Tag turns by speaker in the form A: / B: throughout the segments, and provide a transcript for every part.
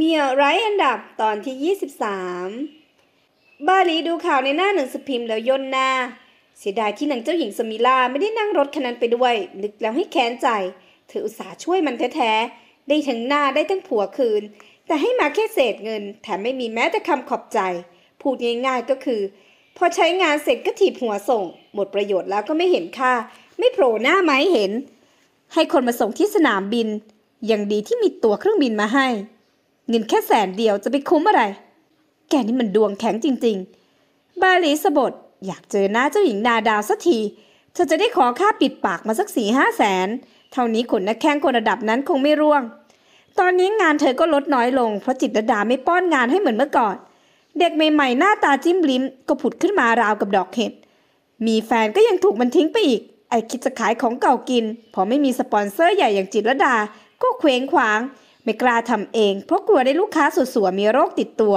A: มีอะไรอันดับตอนที่ 23บาลีดูข่าวในหน้าหนังสือพิมพ์แล้วย่นหน้าเสียดายที่นางเจ้าหญิงสมิลาไม่ได้นั่งรถคันนั้นไปด้วย นึกแล้วให้แค้นใจ เธออุตส่าห์ช่วยมันแท้ๆ ได้ทั้งหน้าได้ทั้งผัวคืน แต่ให้มาแค่เศษเงิน แถมไม่มีแม้แต่คำขอบใจ พูดง่าย ๆก็คือ พอใช้งานเสร็จก็ถีบหัวส่ง หมดประโยชน์แล้วก็ไม่เห็นค่า ไม่โผล่หน้าไห้เห็น ให้คนมาส่งที่สนามบิน ยังดีที่มีตั๋วเครื่องบินมาให้เงินแค่แสนเดียวจะไปคุ้มอะไร แกนี่มันดวงแข็งจริงๆ บาลีสบดอยากเจอหน้าเจ้าหญิงนาดาวสักที เธอจะได้ขอค่าปิดปากมาสักสี่ห้าแสน เท่านี้ขนนักแข่งคนระดับนั้นคงไม่ร่วง ตอนนี้งานเธอก็ลดน้อยลง เพราะจิตรดาไม่ป้อนงานให้เหมือนเมื่อก่อน เด็กใหม่ๆหน้าตาจิ้มลิ้มก็ผุดขึ้นมาราวกับดอกเห็ด มีแฟนก็ยังถูกมันทิ้งไปอีก ไอคิดจะขายของเก่ากิน พอไม่มีสปอนเซอร์ใหญ่อย่างจิตรดา ก็เคว้งขวางางไม่กล้าทำเองเพราะกลัวได้ลูกค้าสุดสวยมีโรคติดตัว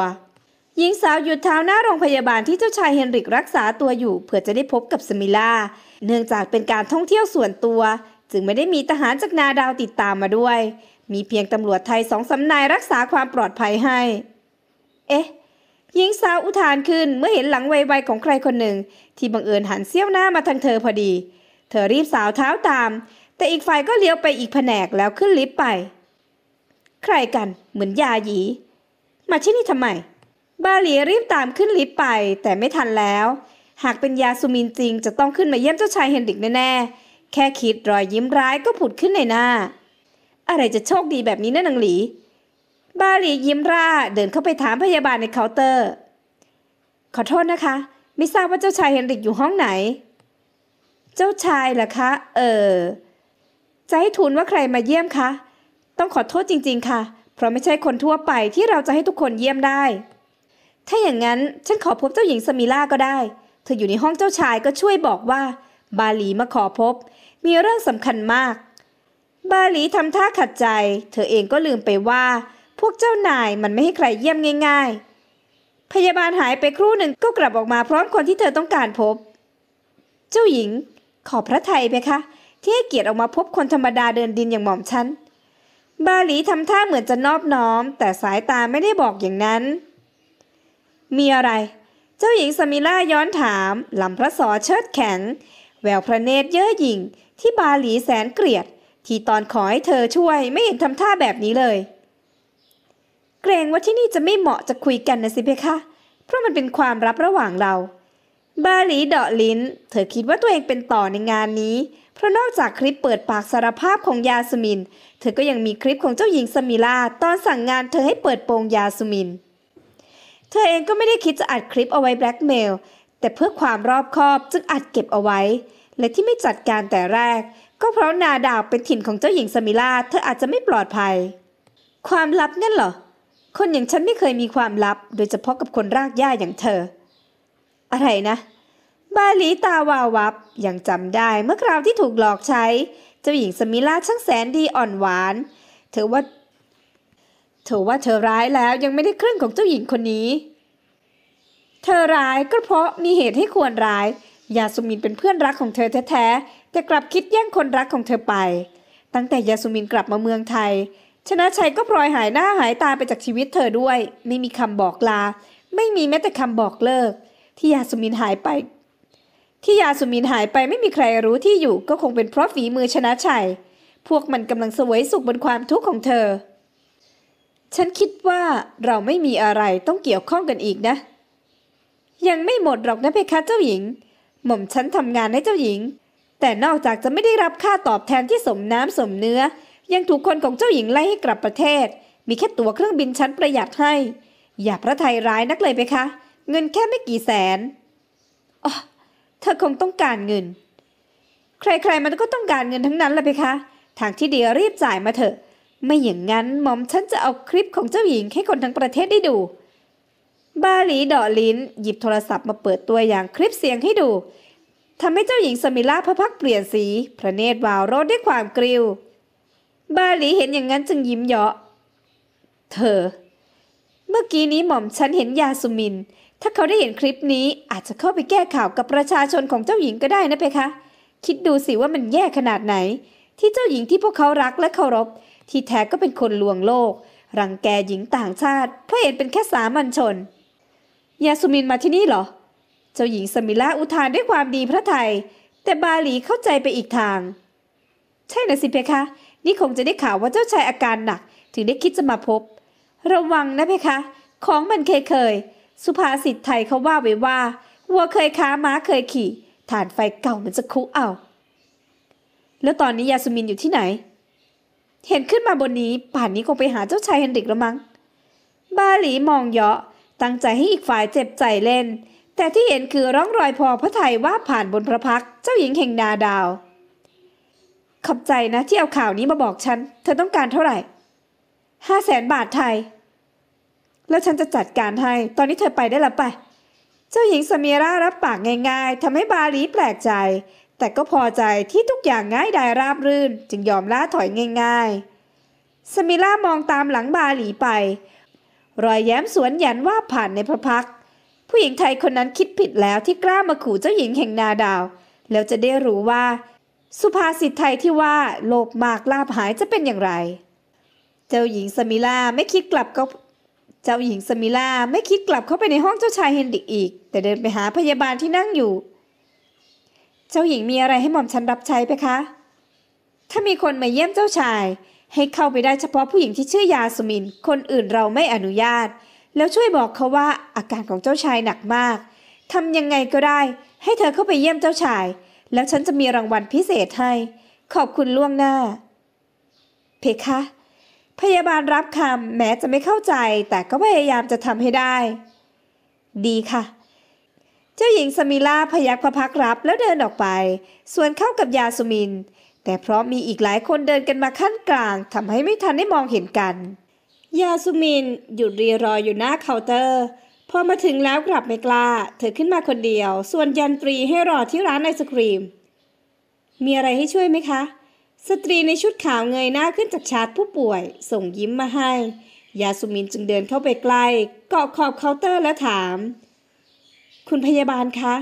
A: หญิงสาวหยุดเท้าหน้าโรงพยาบาลที่เจ้าชายเฮนริกรักษาตัวอยู่ เพื่อจะได้พบกับสมิล่า เนื่องจากเป็นการท่องเที่ยวส่วนตัว จึงไม่ได้มีทหารจากนาดาวติดตามมาด้วย มีเพียงตำรวจไทยสองสำนายรักษาความปลอดภัยให้ เอ๊ะ หญิงสาวอุทานขึ้นเมื่อเห็นหลังไวๆของใครคนหนึ่ง ที่บังเอิญหันเสี้ยวหน้ามาทางเธอพอดี เธอรีบสาวเท้าตาม แต่อีกฝ่ายก็เลี้ยวไปอีกแผนกแล้วขึ้นลิฟต์ไปใครกันเหมือนยาหยี มาที่นี่ทำไมบาหลีรีบตามขึ้นลิฟต์ไป แต่ไม่ทันแล้ว หากเป็นยาซูมินจริง จะต้องขึ้นมาเยี่ยมเจ้าชายเฮนริกแน่ ๆ แค่คิดรอยยิ้มร้ายก็ผุดขึ้นในหน้า อะไรจะโชคดีแบบนี้นะนางหลีบาหลียิ้มร่าเดินเข้าไปถามพยาบาลในเคาน์เตอร์ ขอโทษนะคะ ไม่ทราบว่าเจ้าชายเฮนริกอยู่ห้องไหน เจ้าชายเหรอคะ เออจะให้ทูลว่าใครมาเยี่ยมคะต้องขอโทษจริงๆ ค่ะ เพราะไม่ใช่คนทั่วไปที่เราจะให้ทุกคนเยี่ยมได้ ถ้าอย่างนั้นฉันขอพบเจ้าหญิงสมิล่าก็ได้ เธออยู่ในห้องเจ้าชายก็ช่วยบอกว่า บาหลีมาขอพบ มีเรื่องสำคัญมาก บาหลีทำท่าขัดใจ เธอเองก็ลืมไปว่า พวกเจ้านายมันไม่ให้ใครเยี่ยมง่าย ๆ พยาบาลหายไปครู่หนึ่งก็กลับออกมาพร้อมคนที่เธอต้องการพบ เจ้าหญิง ขอพระไทยไปคะ ที่ให้เกียรติออกมาพบคนธรรมดาเดินดินอย่างหม่อมฉันบาหลีทำท่าเหมือนจะนอบน้อมแต่สายตาไม่ได้บอกอย่างนั้น มีอะไร เจ้าหญิงสมิล่าย้อนถามลำพระสอเชิดแขงแววพระเนตรเย่อหยิ่งที่บาหลีแสนเกลียด ที่ตอนขอให้เธอช่วยไม่เห็นทำท่าแบบนี้เลย เกรงว่าที่นี่จะไม่เหมาะจะคุยกันนะ สิเพคะเพราะมันเป็นความลับระหว่างเรา บาหลีเดาะลิ้น เธอคิดว่าตัวเองเป็นต่อในงานนี้เพราะนอกจากคลิปเปิดปากสารภาพของยาสมิน เธอก็ยังมีคลิปของเจ้าหญิงสมิลาตอนสั่งงานเธอให้เปิดโปงยาสมิน เธอเองก็ไม่ได้คิดจะอัดคลิปเอาไว้แบล็กเมลแต่เพื่อความรอบคอบ จึงอัดเก็บเอาไว้ และที่ไม่จัดการแต่แรก ก็เพราะนาดาวเป็นถิ่นของเจ้าหญิงสมิลาเธออาจจะไม่ปลอดภัย ความลับงั้นเหรอคนอย่างฉันไม่เคยมีความลับ โดยเฉพาะกับคนรากหญ้าอย่างเธออะไรนะเบาลีตาวาวับยังจำได้เมื่อคราวที่ถูกหลอกใช้ เจ้าหญิงสมิลาช่างแสนดีอ่อนหวาน เธอว่าเธอว่าเธอร้ายแล้วยังไม่ได้เครื่องของเจ้าหญิงคนนี้ เธอร้ายก็เพราะมีเหตุให้ควรร้ายยาสุมินเป็นเพื่อนรักของเธอแท้ๆแต่กลับคิดแย่งคนรักของเธอไป ตั้งแต่ยาสุมินกลับมาเมืองไทย ชนะชัยก็พลอยหายหน้าหายตาไปจากชีวิตเธอด้วย ไม่มีคำบอกลา ไม่มีแม้แต่คำบอกเลิก ที่ยาสุมินหายไปที่ยาสุมินหายไปไม่มีใครรู้ที่อยู่ก็คงเป็นเพราะฝีมือชนะชัยพวกมันกำลังเสวยสุขบนความทุกข์ของเธอ ฉันคิดว่าเราไม่มีอะไรต้องเกี่ยวข้องกันอีกนะ ยังไม่หมดหรอกนะเพคะเจ้าหญิงหม่อมฉันทำงานให้เจ้าหญิง แต่นอกจากจะไม่ได้รับค่าตอบแทนที่สมน้ำสมเนื้อ ยังถูกคนของเจ้าหญิงไล่ให้กลับประเทศ มีแค่ตั๋วเครื่องบินชั้นประหยัดให้ อย่าพระไทยร้ายนักเลยเพคะเงินแค่ไม่กี่แสนเธอคงต้องการเงิน ใครๆ มันก็ต้องการเงินทั้งนั้นแหละเพคะ ทางที่ดีรีบจ่ายมาเถอะ ไม่อย่างนั้นหม่อมฉันจะเอาคลิปของเจ้าหญิงให้คนทั้งประเทศได้ดู บาหลีดอลินหยิบโทรศัพท์มาเปิดตัวอย่างคลิปเสียงให้ดู ทำให้เจ้าหญิงสมิล่าพะพักเปลี่ยนสี พระเนตรวาวรดด้วยความกริว้ว บาหลีเห็นอย่างนั้นจึงยิ้มเยาะเธอ เมื่อกี้นี้หม่อมฉันเห็นยาสุมินถ้าเขาได้เห็นคลิปนี้อาจจะเข้าไปแก้ข่าวกับประชาชนของเจ้าหญิงก็ได้นะเพคะ คิดดูสิว่ามันแย่ขนาดไหน ที่เจ้าหญิงที่พวกเขารักและเคารพ ที่แท้ก็เป็นคนลวงโลก รังแกหญิงต่างชาติเพราะเห็นเป็นแค่สามัญชนยาสุมินมาที่นี่เหรอ เจ้าหญิงสมิลาอุทานด้วยความดีพระไทย แต่บาหลีเข้าใจไปอีกทาง ใช่นะสิเพคะนี่คงจะได้ข่าวว่าเจ้าชายอาการหนัก ถึงได้คิดจะมาพบ ระวังนะเพคะของมันเคยเคยสุภาษิต ไทยเขาว่าไว้ว่าวัวเคยค้าม้าเคยขี่ฐานไฟเก่ามันจะคุเอา แล้วตอนนี้ ยาสมินอยู่ที่ไหน เห็นขึ้นมาบนนี้ป่านนี้คงไปหาเจ้าชายเฮนริกแล้วมั้งบาหลีมองเยาะ ตั้งใจให้อีกฝ่ายเจ็บใจเล่น แต่ที่เห็นคือร่องรอยพอพระไทยว่าผ่านบนพระพักเจ้าหญิงแห่งนาดาวขอบใจนะที่เอาข่าวนี้มาบอกฉันเธอต้องการเท่าไหร่ห้าแสนบาทไทยแล้วฉันจะจัดการให้ ตอนนี้เธอไปได้แล้วไป เจ้าหญิงสมีรารับปากง่าย ๆทำให้บาลีแปลกใจ แต่ก็พอใจที่ทุกอย่างง่ายดายราบรื่น จึงยอมล่าถอยง่ายๆสมีร่ามองตามหลังบาลีไป รอยแย้มสวนหยันว่าผ่านในพระพัก ผู้หญิงไทยคนนั้นคิดผิดแล้วที่กล้ามาขู่เจ้าหญิงแห่งนาดาวแล้วจะได้รู้ว่า สุภาษิตไทยที่ว่าโลภมากลาภหายจะเป็นอย่างไร เจ้าหญิงสมิล่าไม่คิดกลับก็เจ้าหญิงสมิล่าไม่คิดกลับเข้าไปในห้องเจ้าชายเฮนดิกอีก แต่เดินไปหาพยาบาลที่นั่งอยู่ เจ้าหญิงมีอะไรให้หม่อมฉันรับใช้ไปคะ ถ้ามีคนมาเยี่ยมเจ้าชาย ให้เข้าไปได้เฉพาะผู้หญิงที่ชื่อยาสมิน คนอื่นเราไม่อนุญาต แล้วช่วยบอกเขาว่าอาการของเจ้าชายหนักมากทำยังไงก็ได้ ให้เธอเข้าไปเยี่ยมเจ้าชาย แล้วฉันจะมีรางวัลพิเศษให้ขอบคุณล่วงหน้า เพคะพยาบาลรับคำแม้จะไม่เข้าใจแต่ก็พยายามจะทำให้ได้ ดีค่ะ เจ้าหญิงสมิล่าพยักพระพักรับ แล้วเดินออกไป ส่วนเข้ากับยาสุมิน แต่เพราะมีอีกหลายคนเดินกันมาขั้นกลางทำให้ไม่ทันได้มองเห็นกัน ยาสุมิน หยุดรีรออยู่หน้าเคาน์เตอร์พอมาถึงแล้วกลับไม่กล้าเธอขึ้นมาคนเดียว ส่วนยันตรีให้รอที่ร้านไอศครีม มีอะไรให้ช่วยไหมคะสตรีในชุดขาวเงยหน้าขึ้นจากชาร์จผู้ป่วยส่งยิ้มมาให้ ยาสุมินจึงเดินเข้าไปใกล้เกาะขอบเคาน์เตอร์แล้วถาม คุณพยาบาลคะ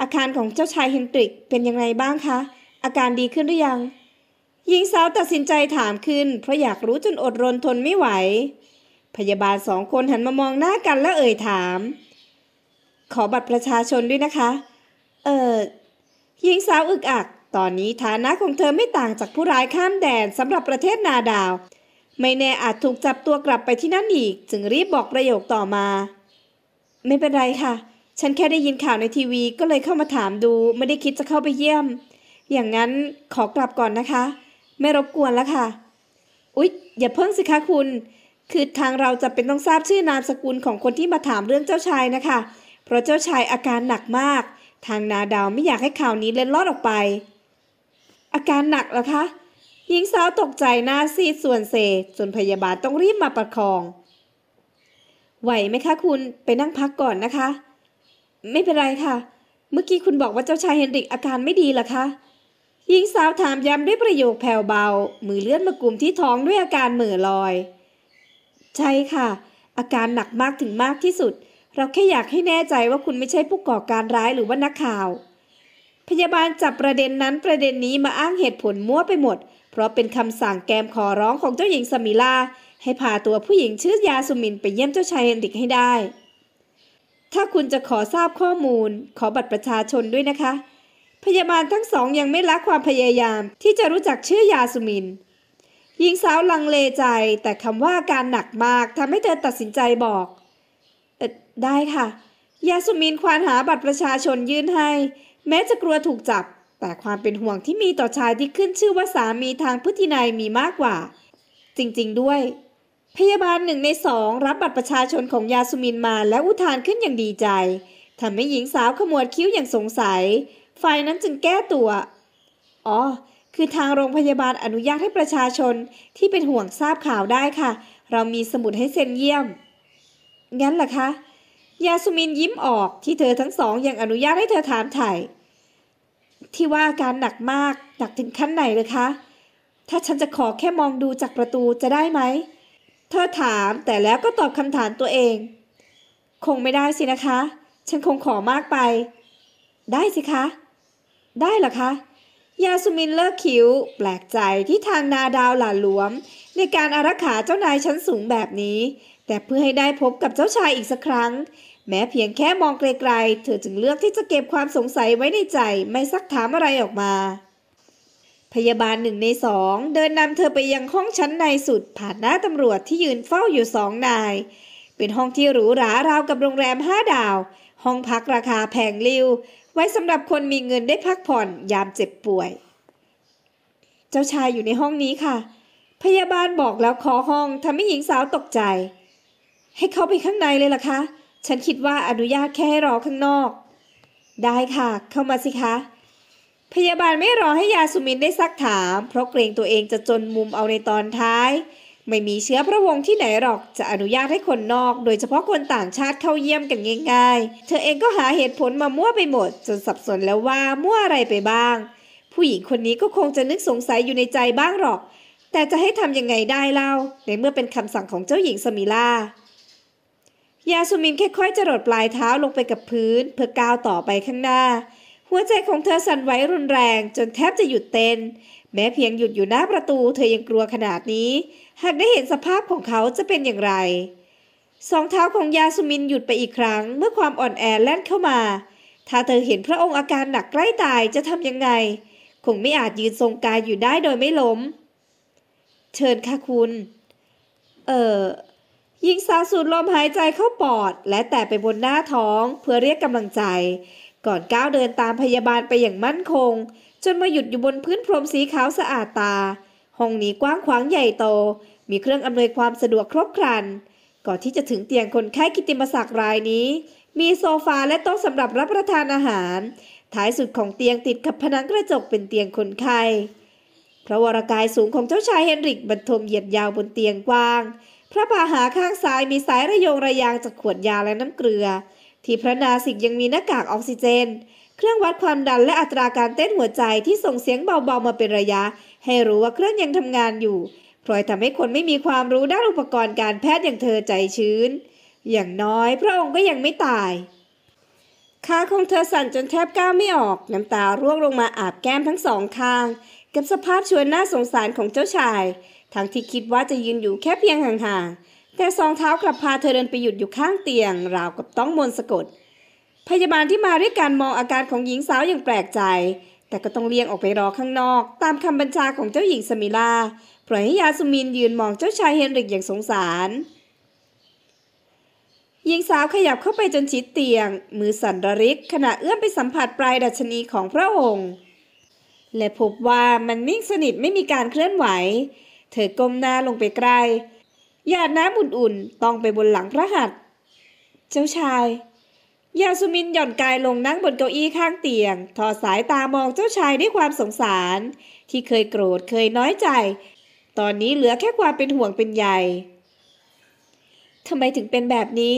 A: อาการของเจ้าชายเฮนตริกเป็นยังไงบ้างคะ อาการดีขึ้นหรือยังหญิงสาวตัดสินใจถามขึ้นเพราะอยากรู้จนอดรนทนไม่ไหว พยาบาลสองคนหันมามองหน้ากันและเอ่ยถาม ขอบัตรประชาชนด้วยนะคะ เออหญิงสาวอึกอักตอนนี้ฐานะของเธอไม่ต่างจากผู้ร้ายข้ามแดนสำหรับประเทศนาดาว ไม่แน่อาจถูกจับตัวกลับไปที่นั่นอีก จึงรีบบอกประโยคต่อมา ไม่เป็นไรค่ะ ฉันแค่ได้ยินข่าวในทีวี ก็เลยเข้ามาถามดูไม่ได้คิดจะเข้าไปเยี่ยม อย่างนั้นขอกลับก่อนนะคะ ไม่รบกวนแล้วค่ะอุ๊ยอย่าเพิ่งสิคะคุณ คือทางเราจะเป็นต้องทราบชื่อนามสกุลของคนที่มาถามเรื่องเจ้าชายนะคะ เพราะเจ้าชายอาการหนักมาก ทางนาดาวไม่อยากให้ข่าวนี้เล่นลอดออกไปอาการหนักเหรอคะหญิงสาวตกใจหน้าซีดส่วนเซจนพยาบาลต้องรีบมาประคอง ไหวไหมคะคุณไปนั่งพักก่อนนะคะ ไม่เป็นไรค่ะ เมื่อกี้คุณบอกว่าเจ้าชายเฮนริกอาการไม่ดีเหรอคะหญิงสาวถามย้ำด้วยประโยคแผ่วเบา มือเลื่อนมากลุ่มที่ท้องด้วยอาการเหม่อลอย ใช่ค่ะ อาการหนักมากถึงมากที่สุดเราแค่อยากให้แน่ใจว่าคุณไม่ใช่ผู้ก่อการร้ายหรือว่านักข่าวพยาบาลจับประเด็นนั้นประเด็นนี้มาอ้างเหตุผลมั่วไปหมด เพราะเป็นคำสั่งแกมขอร้องของเจ้าหญิงสมิลา ให้พาตัวผู้หญิงชื่อยาสุมิน ไปเยี่ยมเจ้าชายเฮนริกให้ได้ ถ้าคุณจะขอทราบข้อมูลขอบัตรประชาชนด้วยนะคะ พยาบาลทั้งสองยังไม่ละความพยายามที่จะรู้จักชื่อยาสุมิน หญิงสาวลังเลใจ แต่คำว่าการหนักมากทำให้เธอตัดสินใจบอกออได้ค่ะ ยาสุมินควานหาบัตรประชาชนยื่นให้แม้จะกลัวถูกจับ แต่ความเป็นห่วงที่มีต่อชายที่ขึ้นชื่อว่าสามีทางพฤตินัยมีมากกว่า จริงๆด้วย พยาบาลหนึ่งในสองรับบัตรประชาชนของยาสุมินมาและอุทานขึ้นอย่างดีใจทำให้หญิงสาวขมวดคิ้วอย่างสงสัยฝ่ายนั้นจึงแก้ตัว อ๋อ คือทางโรงพยาบาลอนุญาตให้ประชาชนที่เป็นห่วงทราบข่าวได้ค่ะ เรามีสมุดให้เซ็นเยี่ยมงั้นล่ะคะ ยาสุมินยิ้มออกที่เธอทั้งสองอยังอนุญาตให้เธอถามถ่ายที่ว่าการหนักมาก หนักถึงขั้นไหนเลยคะ ถ้าฉันจะขอแค่มองดูจากประตูจะได้ไหม เธอถามแต่แล้วก็ตอบคำถามตัวเอง คงไม่ได้สินะคะ ฉันคงขอมากไป ได้สิคะ ได้หรอคะ ยาสุมินเลิกคิ้วแปลกใจที่ทางนาดาวหลาหลวม ในการอารักขาเจ้านายชั้นสูงแบบนี้ แต่เพื่อให้ได้พบกับเจ้าชายอีกสักครั้งแม้เพียงแค่มองไกลๆ เธอจึงเลือกที่จะเก็บความสงสัยไว้ในใจไม่ซักถามอะไรออกมา พยาบาลหนึ่งในสอง เดินนำเธอไปยังห้องชั้นในสุด ผ่านหน้าตำรวจที่ยืนเฝ้าอยู่สองนาย เป็นห้องที่หรูหรา ราวกับโรงแรมห้าดาว ห้องพักราคาแพงลิวไว้สำหรับคนมีเงินได้พักผ่อน ยามเจ็บป่วย เจ้าชายอยู่ในห้องนี้ค่ะ พยาบาลบอกแล้วขอห้องทำให้หญิงสาวตกใจ ให้เข้าไปข้างในเลยล่ะคะฉันคิดว่าอนุญาตแค่ให้รอข้างนอก ได้ค่ะ เข้ามาสิคะ พยาบาลไม่รอให้ยาสุมินได้ซักถามเพราะเกรงตัวเองจะจนมุมเอาในตอนท้าย ไม่มีเชื้อพระวงศ์ที่ไหนหรอก จะอนุญาตให้คนนอก โดยเฉพาะคนต่างชาติเข้าเยี่ยมกันง่ายๆเธอเองก็หาเหตุผลมามั่วไปหมด จนสับสนแล้วว่ามั่วอะไรไปบ้าง ผู้หญิงคนนี้ก็คงจะนึกสงสัยอยู่ในใจบ้างหรอก แต่จะให้ทำยังไงได้เล่าในเมื่อเป็นคำสั่งของเจ้าหญิงสมิล่ายาสุมินค่อยๆ จรดปลายเท้าลงไปกับพื้นเพื่อก้าวต่อไปข้างหน้า หัวใจของเธอสั่นไหวรุนแรงจนแทบจะหยุดเต้น แม้เพียงหยุดอยู่หน้าประตูเธอยังกลัวขนาดนี้ หากได้เห็นสภาพของเขาจะเป็นอย่างไร สองเท้าของยาสุมินหยุดไปอีกครั้งเมื่อความอ่อนแอแล่นเข้ามา ถ้าเธอเห็นพระองค์อาการหนักใกล้ตายจะทำยังไง คงไม่อาจยืนทรงกายอยู่ได้โดยไม่ล้มเชิญค่ะคุณ เอ่อหญิงสาวสูดลมหายใจเข้าปอด และแตะไปบนหน้าท้องเพื่อเรียกกำลังใจ ก่อนก้าวเดินตามพยาบาลไปอย่างมั่นคง จนมาหยุดอยู่บนพื้นพรมสีขาวสะอาดตา ห้องนี้กว้างขวางใหญ่โต มีเครื่องอำนวยความสะดวกครบครัน ก่อนที่จะถึงเตียงคนไข้กิติมศักดิ์รายนี้ มีโซฟาและโต๊ะสำหรับรับประทานอาหาร ท้ายสุดของเตียงติดกับผนังกระจกเป็นเตียงคนไข้พระวรากายสูงของเจ้าชายเฮนริกบรรทมเหยียดยาวบนเตียงกว้างพระบาหาข้างซ้ายมีสายระยงระยางจากขวดยาและน้ำเกลือ ที่พระนาสิกยังมีหน้ากากออกซิเจน เครื่องวัดความดันและอัตราการเต้นหัวใจที่ส่งเสียงเบาๆมาเป็นระยะ ให้รู้ว่าเครื่องยังทำงานอยู่พลอยทำให้คนไม่มีความรู้ด้านอุปกรณ์การแพทย์อย่างเธอใจชื้น อย่างน้อยพระองค์ก็ยังไม่ตายขาของเธอสั่นจนแทบก้าวไม่ออกน้ำตาร่วงลงมาอาบแก้มทั้งสองข้าง กับสภาพชวนน่าสงสารของเจ้าชายทั้งที่คิดว่าจะยืนอยู่แค่เพียงห่างๆ แต่สองเท้ากลับพาเธอเดินไปหยุดอยู่ข้างเตียง ราวกับต้องมนสะกด พยาบาลที่มาด้วยการมองอาการของหญิงสาวอย่างแปลกใจ แต่ก็ต้องเลี่ยงออกไปรอข้างนอก ตามคำบัญชาของเจ้าหญิงสมิลาปล่อยให้ยาสุมินยืนมองเจ้าชายเฮนริกอย่างสงสาร หญิงสาวขยับเข้าไปจนชิดเตียง มือสั่นระริก ขณะเอื้อมไปสัมผัสปลายดัชนีของพระองค์ และพบว่ามันนิ่งสนิทไม่มีการเคลื่อนไหวเธอก้มหน้าลงไปใกล้หยาดน้ำ อุ่นๆต้องไปบนหลังพระหัต์เจ้าชาย ยาสุมินหย่อนกายลงนั่งบนเก้าอี้ข้างเตียง ทอสายตา มองเจ้าชายด้วยความสงสาร ที่เคยโกรธเคยน้อยใจ ตอนนี้เหลือแค่ความเป็นห่วงเป็นใยทำไมถึงเป็นแบบนี้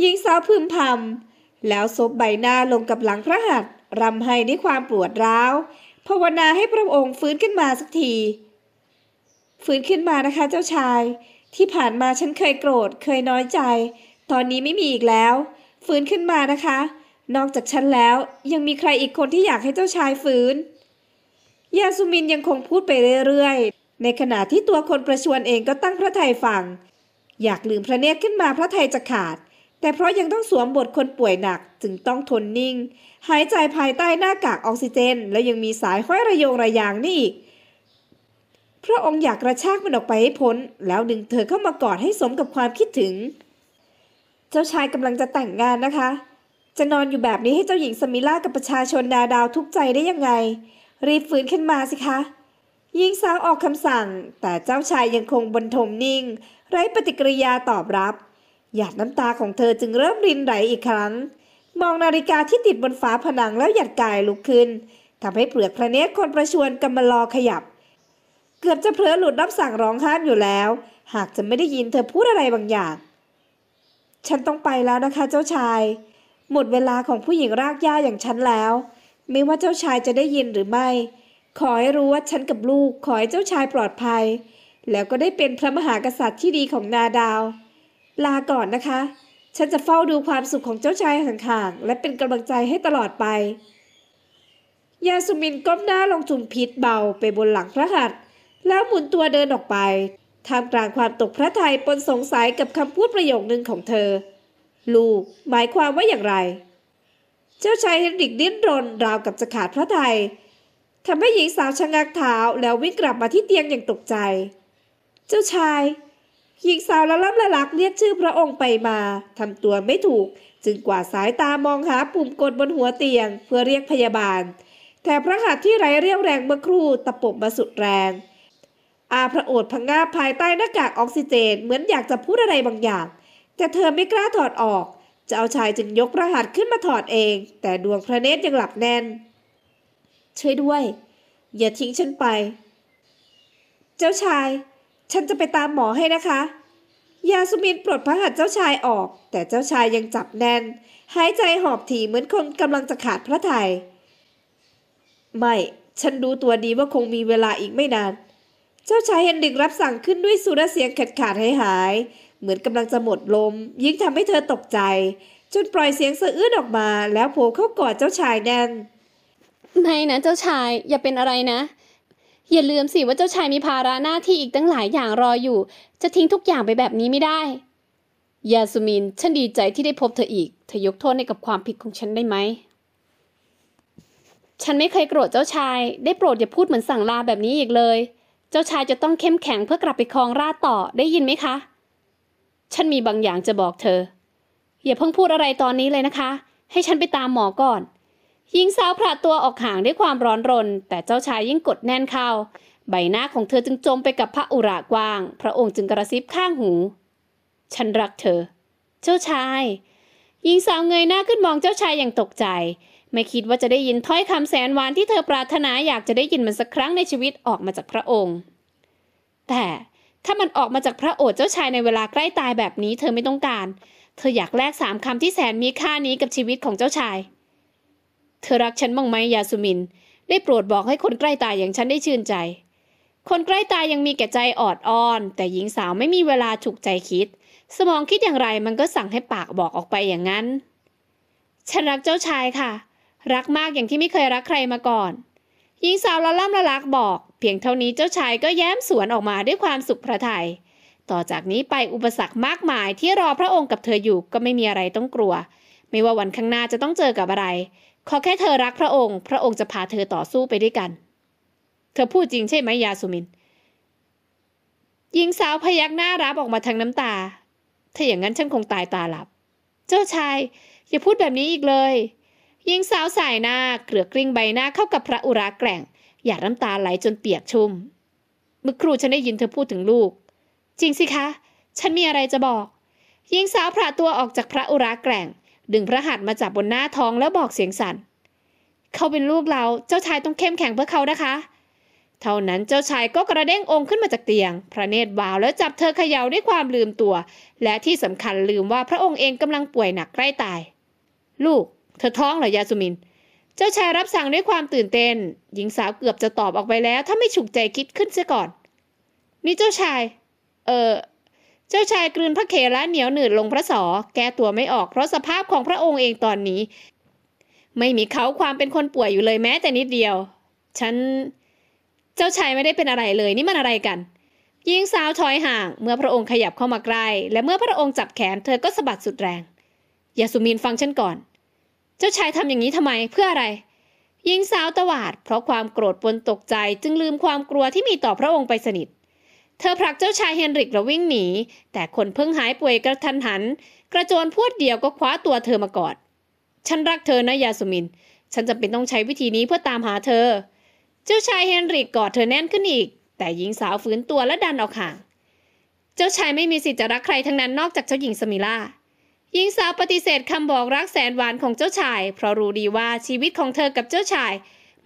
A: หญิงสาวพึมพำ แล้วซบใบหน้าลงกับหลังพระหัตถ์รำให้ด้วยความปวดร้าวภาวนาให้พระองค์ฟื้นขึ้นมาสักทีฟื้นขึ้นมานะคะเจ้าชาย ที่ผ่านมาฉันเคยโกรธเคยน้อยใจ ตอนนี้ไม่มีอีกแล้วฟื้นขึ้นมานะคะ นอกจากฉันแล้วยังมีใครอีกคนที่อยากให้เจ้าชายฟื้นยาสุมินยังคงพูดไปเรื่อยๆ ในขณะที่ตัวคนประชวนเองก็ตั้งพระทัยฟัง อยากลืมพระเนตรขึ้นมาพระทัยจะขาด แต่เพราะยังต้องสวมบทคนป่วยหนักจึงต้องทนนิ่ง หายใจภายใต้หน้ากากออกซิเจน และยังมีสายห้อยระยงระยางนี่อีกพระองค์อยากกระชากมันออกไปให้พ้น แล้วดึงเธอเข้ามากอดให้สมกับความคิดถึง เจ้าชายกำลังจะแต่งงานนะคะ จะนอนอยู่แบบนี้ให้เจ้าหญิงสมิล่ากับประชาชนดาดาวทุกใจได้ยังไง รีบฟื้นขึ้นมาสิคะ ยิงสาวออกคำสั่ง แต่เจ้าชายยังคงบนทมนิ่ง ไร้ปฏิกิริยาตอบรับหยาดน้ำตาของเธอจึงเริ่มรินไหลอีกครั้ง มองนาฬิกาที่ติดบนฝาผนังแล้วหยัดกายลุกขึ้นทำให้เปลือกพระเนตรคนประชวนกำมลอขยับเกือบจะเผลอหลุดรับสั่งร้องห้ามอยู่แล้ว หากจะไม่ได้ยินเธอพูดอะไรบางอย่าง ฉันต้องไปแล้วนะคะเจ้าชาย หมดเวลาของผู้หญิงรากหญ้าอย่างฉันแล้ว ไม่ว่าเจ้าชายจะได้ยินหรือไม่ ขอให้รู้ว่าฉันกับลูกขอให้เจ้าชายปลอดภัย แล้วก็ได้เป็นพระมหากษัตริย์ที่ดีของนาดาว ลาก่อนนะคะ ฉันจะเฝ้าดูความสุขของเจ้าชายห่างๆ และเป็นกำลังใจให้ตลอดไป ยาสุมินก้มหน้าลงจุ่มพิษเบาไปบนหลังพระหัตถ์แล้วหมุนตัวเดินออกไปท่ามกลางความตกพระทัยปนสงสัยกับคำพูดประโยคนึงของเธอ ลูก หมายความว่าอย่างไร เจ้าชายเฮนริกดิ้นรนราวกับจะขาดพระทัยทำให้หญิงสาวชะงักเท้าแล้ววิ่งกลับมาที่เตียงอย่างตกใจ เจ้าชาย หญิงสาวละล่ำละลักเรียกชื่อพระองค์ไปมา ทำตัวไม่ถูกจึงกว่าสายตามองหาปุ่มกดบนหัวเตียง เพื่อเรียกพยาบาล แต่พระหัตถ์ที่ไร้เรี่ยวแรงเมื่อครู่ตะปบมาสุดแรงอาพระโอษฐ์พังงาภายใต้หน้ากากออกซิเจนเหมือนอยากจะพูดอะไรบางอย่าง แต่เธอไม่กล้าถอดออกจะเอาชายจึงยกรหัสขึ้นมาถอดเอง แต่ดวงพระเนตรยังหลับแน่น ช่วยด้วย อย่าทิ้งฉันไป เจ้าชาย ฉันจะไปตามหมอให้นะคะ ยาสุมินปลดพระหัตถ์เจ้าชายออก แต่เจ้าชายยังจับแน่นหายใจหอบถี่เหมือนคนกำลังจะขาดพระทยัยไม่ ฉันรู้ตัวดีว่าคงมีเวลาอีกไม่นานเจ้าชายเฮนดิกรับสั่งขึ้นด้วยสุรเสียงขาดขาดหายหาย เหมือนกำลังจะหมดลม ยิ่งทำให้เธอตกใจจนปล่อยเสียงสะอื้นออกมาแล้วโผล่เข้ากอดเจ้าชายแน่นไม่นะเจ้าชายอย่าเป็นอะไรนะ อย่าลืมส
B: ิว่าเจ้าชายมีภาระหน้าที่อีกตั้งหลายอย่างรออยู่ จะทิ้งทุกอย่างไปแบบนี้ไม่ได้ยาสุมิน ฉันดีใจที่ได้พบเธออีกเธอยกโทษให้กับความผิดของฉันได้ไหม ฉันไม่เคยโกรธเจ้าชาย ได้โปรดอย่าพูดเหมือนสั่งลาแบบนี้อีกเลยเจ้าชายจะต้องเข้มแข็งเพื่อกลับไปครองราชต่อได้ยินไหมคะ ฉันมีบางอย่างจะบอกเธอ อย่าเพิ่งพูดอะไรตอนนี้เลยนะคะ ให้ฉันไปตามหมอก่อนหญิงสาวผลาตัวออกห่างด้วยความร้อนรนแต่เจ้าชายยิ่งกดแน่นเข้า ใบหน้าของเธอจึงจมไปกับพระอุรากว้าง พระองค์จึงกระซิบข้างหูฉันรักเธอ เจ้าชายหญิงสาวเงยหน้าขึ้นมองเจ้าชายอย่างตกใจไม่คิดว่าจะได้ยินถ้อยคำแสนหวานที่เธอปรารถนาอยากจะได้ยินมันสักครั้งในชีวิตออกมาจากพระองค์ แต่ถ้ามันออกมาจากพระโอษฐ์เจ้าชายในเวลาใกล้ตายแบบนี้เธอไม่ต้องการ เธออยากแลกสามคำที่แสนมีค่านี้กับชีวิตของเจ้าชาย เธอรักฉันบ้างไหมยาสุมิน ได้โปรดบอกให้คนใกล้ตายอย่างฉันได้ชื่นใจ คนใกล้ตายยังมีแก่ใจออดอ้อน แต่หญิงสาวไม่มีเวลาฉุกใจคิด สมองคิดอย่างไรมันก็สั่งให้ปากบอกออกไปอย่างนั้น ฉันรักเจ้าชายค่ะรักมากอย่างที่ไม่เคยรักใครมาก่อน หญิงสาวละล่ำละลักบอก เพียงเท่านี้เจ้าชายก็แย้มสวนออกมาด้วยความสุขพระทยัย ต่อจากนี้ไปอุปสรรคมากมายที่รอพระองค์กับเธออยู่ก็ไม่มีอะไรต้องกลัว ไม่ว่าวันข้างหน้าจะต้องเจอกับอะไร ขอแค่เธอรักพระองค์ พระองค์จะพาเธอต่อสู้ไปด้วยกัน เธอพูดจริงใช่ไหมยาสุมิน หญิงสาวพยักหน้ารับออกมาทางน้ำตา ถ้าอย่างนั้นฉันคงตายตาหลับ เจ้าชาย อย่าพูดแบบนี้อีกเลยหญิงสาวสายหน้าเกลือกลิ้งใบหน้าเข้ากับพระอุราแกร่งหยาดน้ำตาไหลจนเปียกชุ่มเมื่อครูฉันได้ยินเธอพูดถึงลูก จริงสิคะ ฉันมีอะไรจะบอก หญิงสาวพระตัวออกจากพระอุราแกร่ง ดึงพระหัตถ์มาจับบนหน้าท้องแล้วบอกเสียงสัน่น เขาเป็นลูกเรา เจ้าชายต้องเข้มแข็งเพื่อเขานะคะ เท่านั้นเจ้าชายก็กระเด้งองค์ขึ้นมาจากเตียง พระเนตรวาวแล้วจับเธอเขย่าด้วยความลืมตัว และที่สำคัญลืมว่าพระองค์เองกำลังป่วยหนักใกล้ตาย ลูกเธอท้องเหรอยาสุมิน เจ้าชายรับสั่งด้วยความตื่นเต้น หญิงสาวเกือบจะตอบออกไปแล้ว ถ้าไม่ฉุกใจคิดขึ้นเสียก่อน นี่เจ้าชาย เออเจ้าชายกลืนพระเขละเหนียวหนืดลงพระสอ แก้ตัวไม่ออกเพราะสภาพของพระองค์เองตอนนี้ ไม่มีเขาความเป็นคนป่วยอยู่เลยแม้แต่นิดเดียว ฉัน เจ้าชายไม่ได้เป็นอะไรเลย นี่มันอะไรกัน หญิงสาวถอยห่าง เมื่อพระองค์ขยับเข้ามาใกล้และเมื่อพระองค์จับแขน เธอก็สะบัดสุดแรง ยาสุมิน ฟังฉันก่อนเจ้าชายทำอย่างนี้ทำไมเพื่ออะไรหญิงสาวตวาดเพราะความโกรธปนตกใจจึงลืมความกลัวที่มีต่อพระองค์ไปสนิทเธอผลักเจ้าชายเฮนริกแล้ววิ่งหนี แต่คนเพิ่งหายป่วยกระทันหัน กระโจนพวดเดียวก็คว้าตัวเธอมากอด ฉันรักเธอนะยาสุมิน ฉันจำเป็นต้องใช้วิธีนี้เพื่อตามหาเธอ เจ้าชายเฮนริกกอดเธอแน่นขึ้นอีก แต่หญิงสาวฝืนตัวและดันออกห่างเจ้าชายไม่มีสิทธิ์จะรักใครทั้งนั้นนอกจากเจ้าหญิงสมิล่าหญิงสาวปฏิเสธคำบอกรักแสนหวานของเจ้าชายเพราะรู้ดีว่าชีวิตของเธอกับเจ้าชาย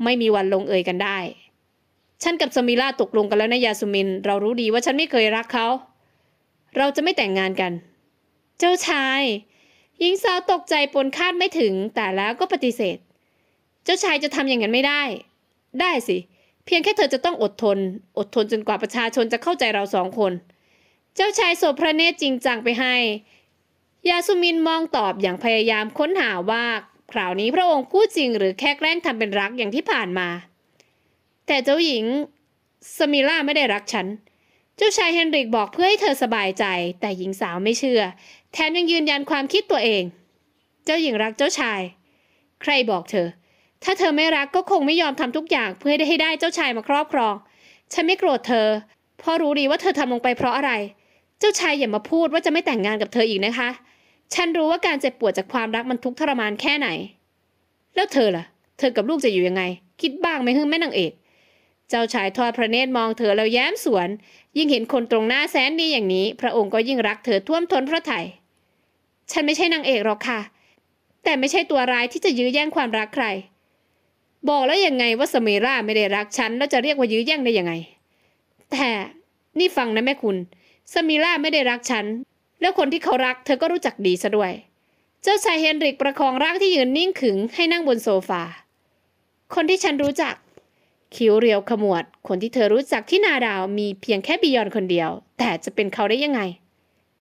B: ไม่มีวันลงเอยกันได้ ฉันกับสมิล่าตกลงกันแล้วนะยาสุมิน เรารู้ดีว่าฉันไม่เคยรักเขา เราจะไม่แต่งงานกัน เจ้าชาย หญิงสาวตกใจปนคาดไม่ถึงแต่แล้วก็ปฏิเสธ เจ้าชายจะทำอย่างนั้นไม่ได้ ได้สิ เพียงแค่เธอจะต้องอดทน อดทนจนกว่าประชาชนจะเข้าใจเราสองคน เจ้าชายโสพระเนตรจริงจังไปให้ยาสุมินมองตอบอย่างพยายามค้นหาว่าคราวนี้พระองค์พูดจริงหรือแค่แกล้งทำเป็นรักอย่างที่ผ่านมา แต่เจ้าหญิงสมิล่าไม่ได้รักฉัน เจ้าชายเฮนริกบอกเพื่อให้เธอสบายใจ แต่หญิงสาวไม่เชื่อ แถมยังยืนยันความคิดตัวเอง เจ้าหญิงรักเจ้าชาย ใครบอกเธอ ถ้าเธอไม่รักก็คงไม่ยอมทำทุกอย่างเพื่อให้ได้เจ้าชายมาครอบครองฉันไม่โกรธเธอเพราะรู้ดีว่าเธอทำลงไปเพราะอะไร เจ้าชายอย่ามาพูดว่าจะไม่แต่งงานกับเธออีกนะคะฉันรู้ว่าการเจ็บปวดจากความรักมันทุกข์ทรมานแค่ไหน แล้วเธอล่ะ เธอกับลูกจะอยู่ยังไง คิดบ้างไหมฮึ่มแม่นางเอก เจ้าชายทอดพระเนตรมองเธอแล้วแย้มสวน ยิ่งเห็นคนตรงหน้าแสนดีอย่างนี้ พระองค์ก็ยิ่งรักเธอท่วมท้นพระทยัยฉันไม่ใช่นางเอกหรอกค่ะ แต่ไม่ใช่ตัวร้ายที่จะยื้อแย่งความรักใคร บอกแล้วยังไงว่าสมีราไม่ได้รักฉันแล้วจะเรียกว่ายื้อแย่งได้ยังไง แต่นี่ฟังนะแม่คุณสมีราไม่ได้รักฉันแล้วคนที่เขารักเธอก็รู้จักดีซะด้วย เจ้าชายเฮนริกประคองร่างที่ยืนนิ่งขึงให้นั่งบนโซฟา คนที่ฉันรู้จัก คิ้วเรียวขมวด คนที่เธอรู้จักที่นาดาวมีเพียงแค่บิยอนคนเดียว แต่จะเป็นเขาได้ยังไง